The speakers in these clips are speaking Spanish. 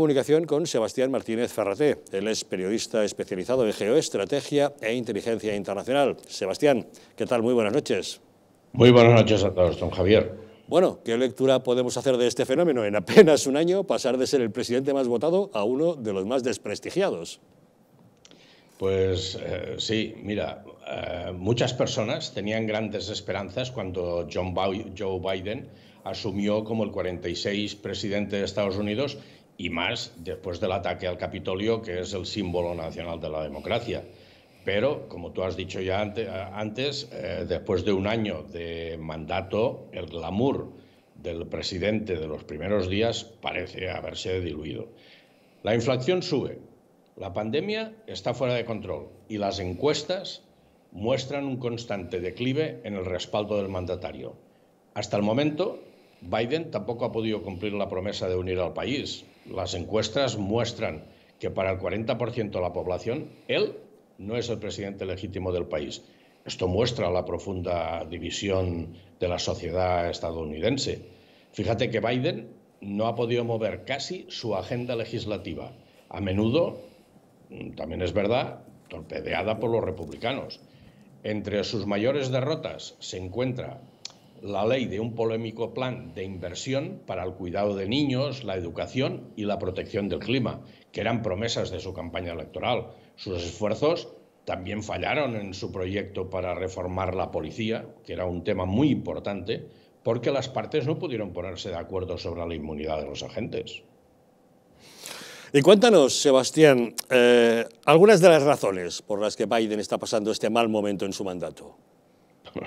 Comunicación con Sebastián Martínez Ferraté. Él es periodista especializado en geoestrategia e inteligencia internacional. Sebastián, ¿qué tal? Muy buenas noches. Muy buenas noches a todos, don Javier. Bueno, ¿qué lectura podemos hacer de este fenómeno? En apenas un año pasar de ser el presidente más votado a uno de los más desprestigiados. Pues eh, sí, mira, eh, muchas personas tenían grandes esperanzas cuando Joe Biden asumió como el 46 presidente de Estados Unidos y más después del ataque al Capitolio, que es el símbolo nacional de la democracia. Pero, como tú has dicho ya antes, eh, después de un año de mandato, el glamour del presidente de los primeros días parece haberse diluido. La inflación sube, la pandemia está fuera de control y las encuestas muestran un constante declive en el respaldo del mandatario. Hasta el momento, Biden tampoco ha podido cumplir la promesa de unir al país. Las encuestas muestran que para el 40% de la población, él no es el presidente legítimo del país. Esto muestra la profunda división de la sociedad estadounidense. Fíjate que Biden no ha podido mover casi su agenda legislativa, a menudo, también es verdad, torpedeada por los republicanos. Entre sus mayores derrotas se encuentra la ley de un polémico plan de inversión para el cuidado de niños, la educación y la protección del clima, que eran promesas de su campaña electoral. Sus esfuerzos también fallaron en su proyecto para reformar la policía, que era un tema muy importante, porque las partes no pudieron ponerse de acuerdo sobre la inmunidad de los agentes. Y cuéntanos, Sebastián, eh, algunas de las razones por las que Biden está pasando este mal momento en su mandato.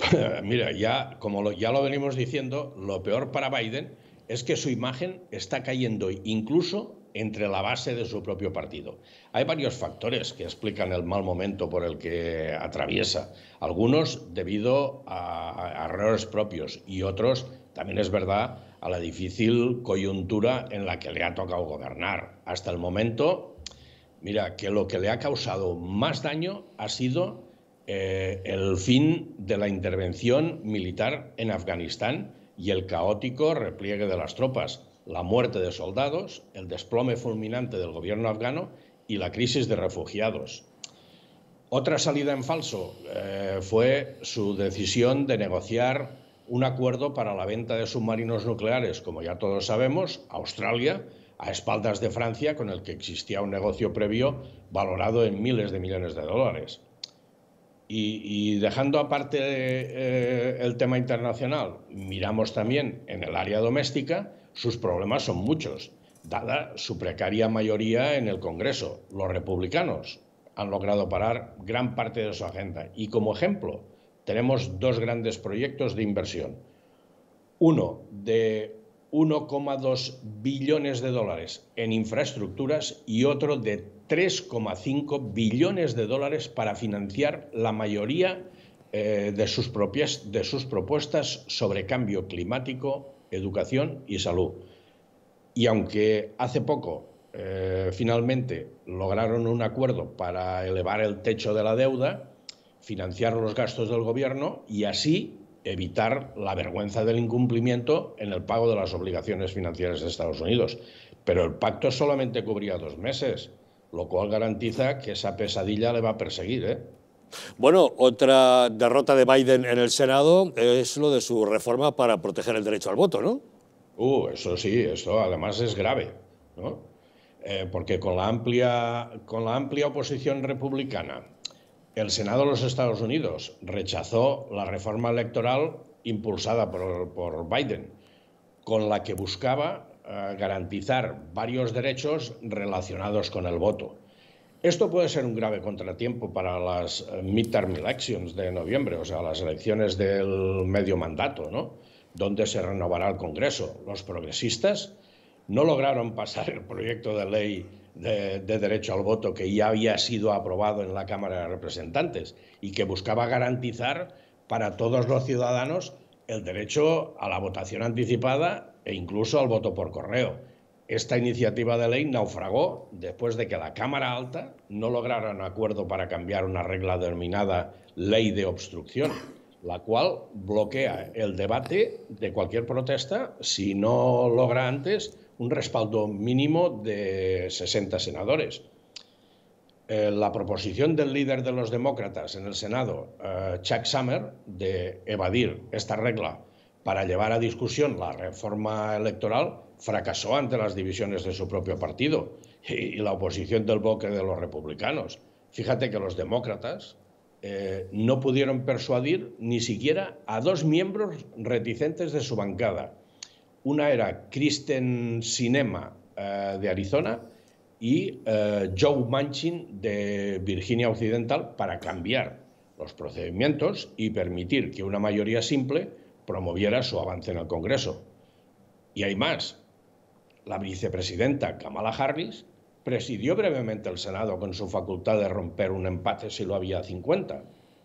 Mira, ya como ya lo venimos diciendo, lo peor para Biden es que su imagen está cayendo incluso entre la base de su propio partido. Hay varios factores que explican el mal momento por el que atraviesa, algunos debido a errores propios y otros, también es verdad, a la difícil coyuntura en la que le ha tocado gobernar. Hasta el momento, mira, que lo que le ha causado más daño ha sido eh, el fin de la intervención militar en Afganistán y el caótico repliegue de las tropas, la muerte de soldados, el desplome fulminante del gobierno afgano y la crisis de refugiados. Otra salida en falso eh, fue su decisión de negociar un acuerdo para la venta de submarinos nucleares, como ya todos sabemos, a Australia, a espaldas de Francia, con el que existía un negocio previo valorado en miles de millones de dólares. Y, dejando aparte eh, el tema internacional, miramos también en el área doméstica, sus problemas son muchos, dada su precaria mayoría en el Congreso. Los republicanos han logrado parar gran parte de su agenda. Y como ejemplo, tenemos dos grandes proyectos de inversión. Uno de 1,2 billones de dólares en infraestructuras y otro de 3,5 billones de dólares para financiar la mayoría eh, de, sus propias, de sus propuestas sobre cambio climático, educación y salud. Y aunque hace poco eh, finalmente lograron un acuerdo para elevar el techo de la deuda, financiar los gastos del gobierno y así evitar la vergüenza del incumplimiento en el pago de las obligaciones financieras de Estados Unidos. Pero el pacto solamente cubría dos meses, lo cual garantiza que esa pesadilla le va a perseguir. ¿eh? Bueno, otra derrota de Biden en el Senado es lo de su reforma para proteger el derecho al voto, ¿no? Uh, eso sí, eso además es grave, ¿no? Eh, porque con la, amplia, con la amplia oposición republicana el Senado de los Estados Unidos rechazó la reforma electoral impulsada por, Biden, con la que buscaba eh, garantizar varios derechos relacionados con el voto. Esto puede ser un grave contratiempo para las eh, midterm elections de noviembre, o sea, las elecciones del medio mandato, ¿no? Donde se renovará el Congreso. Los progresistas no lograron pasar el proyecto de ley de, derecho al voto que ya había sido aprobado en la Cámara de Representantes y que buscaba garantizar para todos los ciudadanos el derecho a la votación anticipada e incluso al voto por correo. Esta iniciativa de ley naufragó después de que la Cámara Alta no lograra un acuerdo para cambiar una regla denominada ley de obstrucción, la cual bloquea el debate de cualquier protesta si no logra antes un respaldo mínimo de 60 senadores. Eh, la proposición del líder de los demócratas en el Senado, eh, Chuck Summer, de evadir esta regla para llevar a discusión la reforma electoral, fracasó ante las divisiones de su propio partido y, la oposición del bloque de los republicanos. Fíjate que los demócratas eh, no pudieron persuadir ni siquiera a dos miembros reticentes de su bancada, una era Kristen Sinema eh, de Arizona y eh, Joe Manchin de Virginia Occidental para cambiar los procedimientos y permitir que una mayoría simple promoviera su avance en el Congreso. Y hay más. La vicepresidenta Kamala Harris presidió brevemente el Senado con su facultad de romper un empate si lo había 50,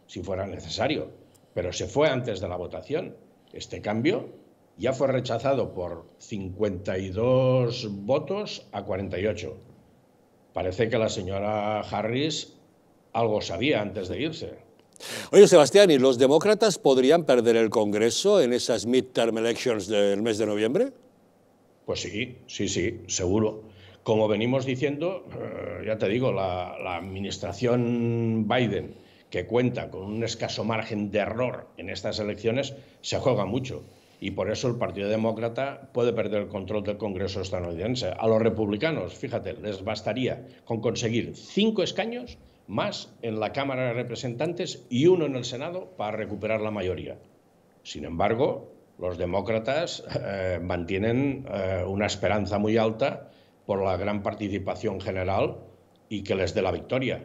si fuera necesario, pero se fue antes de la votación. Este cambio ya fue rechazado por 52 votos a 48. Parece que la señora Harris algo sabía antes de irse. Oye, Sebastián, ¿y los demócratas podrían perder el Congreso en esas midterm elections del mes de noviembre? Pues sí, sí, sí, seguro. Como venimos diciendo, eh, ya te digo, la administración Biden, que cuenta con un escaso margen de error en estas elecciones, se juega mucho y por eso el Partido Demócrata puede perder el control del Congreso estadounidense. A los republicanos, fíjate, les bastaría con conseguir cinco escaños más en la Cámara de Representantes y uno en el Senado para recuperar la mayoría. Sin embargo, los demócratas eh, mantienen eh, una esperanza muy alta por la gran participación general y que les dé la victoria.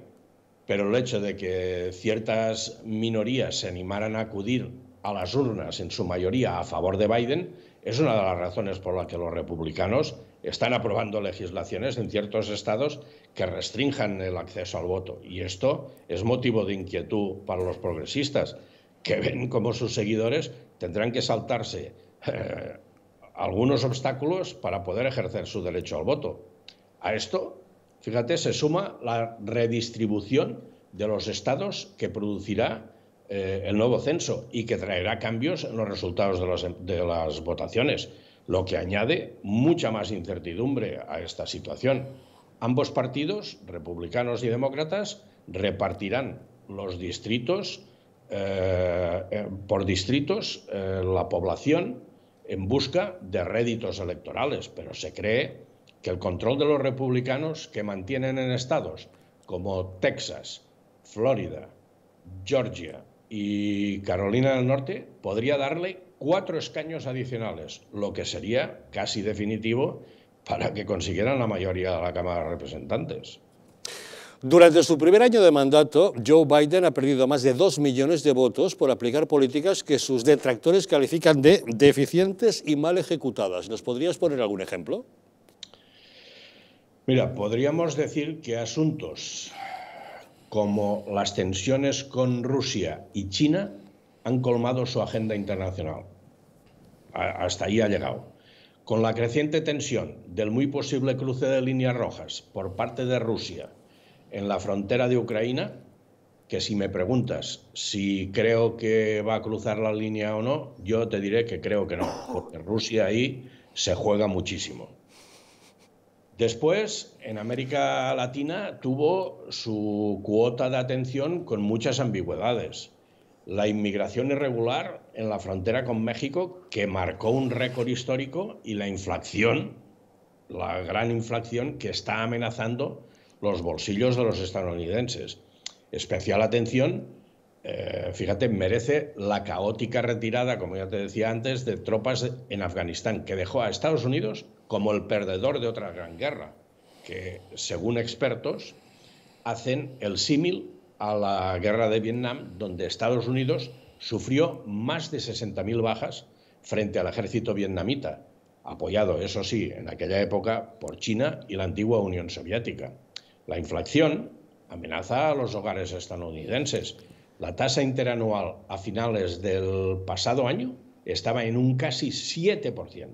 Pero el hecho de que ciertas minorías se animaran a acudir a las urnas, en su mayoría a favor de Biden, es una de las razones por la que los republicanos están aprobando legislaciones en ciertos estados que restrinjan el acceso al voto. Y esto es motivo de inquietud para los progresistas, que ven como sus seguidores tendrán que saltarse eh, algunos obstáculos para poder ejercer su derecho al voto. A esto, fíjate, se suma la redistribución de los estados que producirá eh, el nuevo censo y que traerá cambios en los resultados em, de, las votaciones, lo que añade mucha más incertidumbre a esta situación. Ambos partidos, republicanos y demócratas, repartirán los distritos eh, eh, por distritos la población en busca de réditos electorales, pero se cree que el control de los republicanos que mantienen en estados como Texas, Florida, Georgia, y Carolina del Norte podría darle cuatro escaños adicionales, lo que sería casi definitivo para que consiguieran la mayoría de la Cámara de Representantes. Durante su primer año de mandato, Joe Biden ha perdido más de dos millones de votos por aplicar políticas que sus detractores califican de deficientes y mal ejecutadas. ¿Nos podrías poner algún ejemplo? Mira, podríamos decir que asuntos como las tensiones con Rusia y China han colmado su agenda internacional. Hasta ahí ha llegado. Con la creciente tensión del muy posible cruce de líneas rojas por parte de Rusia en la frontera de Ucrania, que si me preguntas si creo que va a cruzar la línea o no, yo te diré que creo que no, porque Rusia ahí se juega muchísimo. Después, en América Latina tuvo su cuota de atención con muchas ambigüedades. La inmigración irregular en la frontera con México, que marcó un récord histórico, y la inflación, la gran inflación que está amenazando los bolsillos de los estadounidenses. Especial atención, eh, fíjate, merece la caótica retirada, como ya te decía antes, de tropas en Afganistán, que dejó a Estados Unidos como el perdedor de otra gran guerra, que según expertos hacen el símil a la guerra de Vietnam, donde Estados Unidos sufrió más de 60.000 bajas frente al ejército vietnamita, apoyado, eso sí, en aquella época por China y la antigua Unión Soviética. La inflación amenaza a los hogares estadounidenses. La tasa interanual a finales del pasado año estaba en un casi 7%.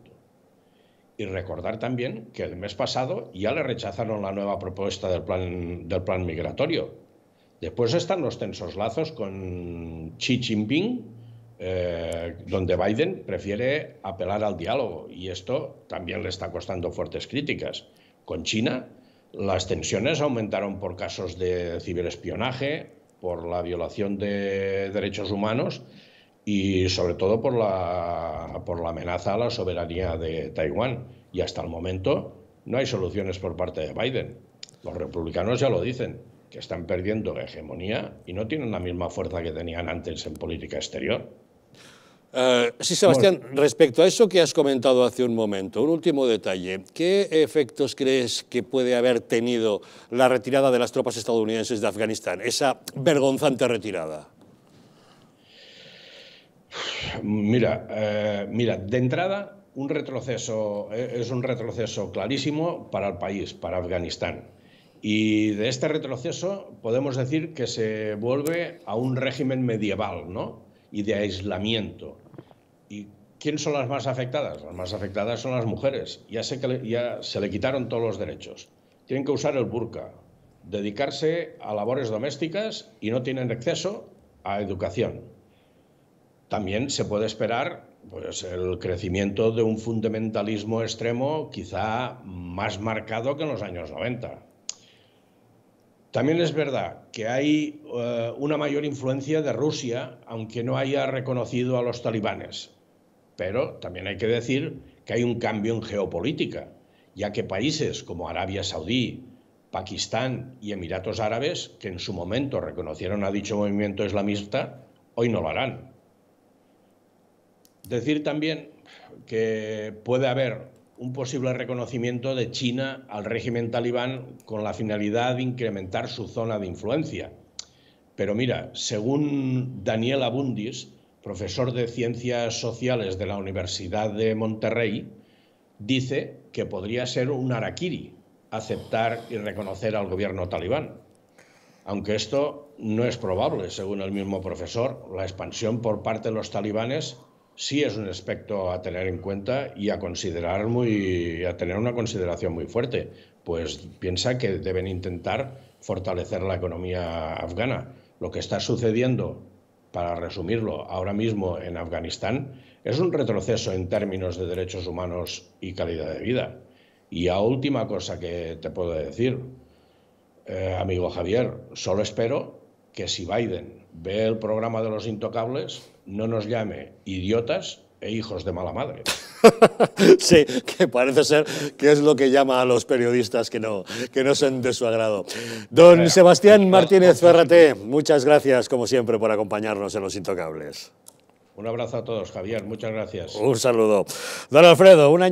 Y recordar también que el mes pasado ya le rechazaron la nueva propuesta del plan, del plan migratorio. Después están los tensos lazos con Xi Jinping, eh, donde Biden prefiere apelar al diálogo y esto también le está costando fuertes críticas. Con China, las tensiones aumentaron por casos de ciberespionaje, por la violación de derechos humanos y sobre todo por la, por la amenaza a la soberanía de Taiwán. Y hasta el momento no hay soluciones por parte de Biden. Los republicanos ya lo dicen, que están perdiendo hegemonía y no tienen la misma fuerza que tenían antes en política exterior. Eh, sí, Sebastián, respecto a eso que has comentado hace un momento, un último detalle. ¿Qué efectos crees que puede haber tenido la retirada de las tropas estadounidenses de Afganistán, esa vergonzante retirada? Mira, eh, mira, de entrada un retroceso, eh, es un retroceso clarísimo para el país, para Afganistán. Y de este retroceso podemos decir que se vuelve a un régimen medieval y de aislamiento. ¿Y quién son las más afectadas? Las más afectadas son las mujeres. Ya, sé que ya se le quitaron todos los derechos. Tienen que usar el burka, dedicarse a labores domésticas y no tienen acceso a educación. También se puede esperar pues, el crecimiento de un fundamentalismo extremo quizá más marcado que en los años 90. También es verdad que hay eh, una mayor influencia de Rusia, aunque no haya reconocido a los talibanes. Pero también hay que decir que hay un cambio en geopolítica, ya que países como Arabia Saudí, Pakistán y Emiratos Árabes, que en su momento reconocieron a dicho movimiento islamista, hoy no lo harán. Decir también que puede haber un posible reconocimiento de China al régimen talibán con la finalidad de incrementar su zona de influencia. Pero mira, según Daniel Abundis, profesor de Ciencias Sociales de la Universidad de Monterrey, dice que podría ser un araquiri aceptar y reconocer al gobierno talibán. Aunque esto no es probable, según el mismo profesor, la expansión por parte de los talibanes sí es un aspecto a tener en cuenta y a considerar muy, a tener una consideración muy fuerte. Pues piensa que deben intentar fortalecer la economía afgana. Lo que está sucediendo, para resumirlo, ahora mismo en Afganistán es un retroceso en términos de derechos humanos y calidad de vida. Y a última cosa que te puedo decir, eh, amigo Javier, solo espero que si Biden ve el programa de los intocables, no nos llame idiotas e hijos de mala madre. sí, que parece ser que es lo que llama a los periodistas que no, que no son de su agrado. Don Sebastián Martínez Ferrate, muchas gracias, como siempre, por acompañarnos en Los Intocables. Un abrazo a todos, Javier, muchas gracias. Un saludo. Don Alfredo, un año.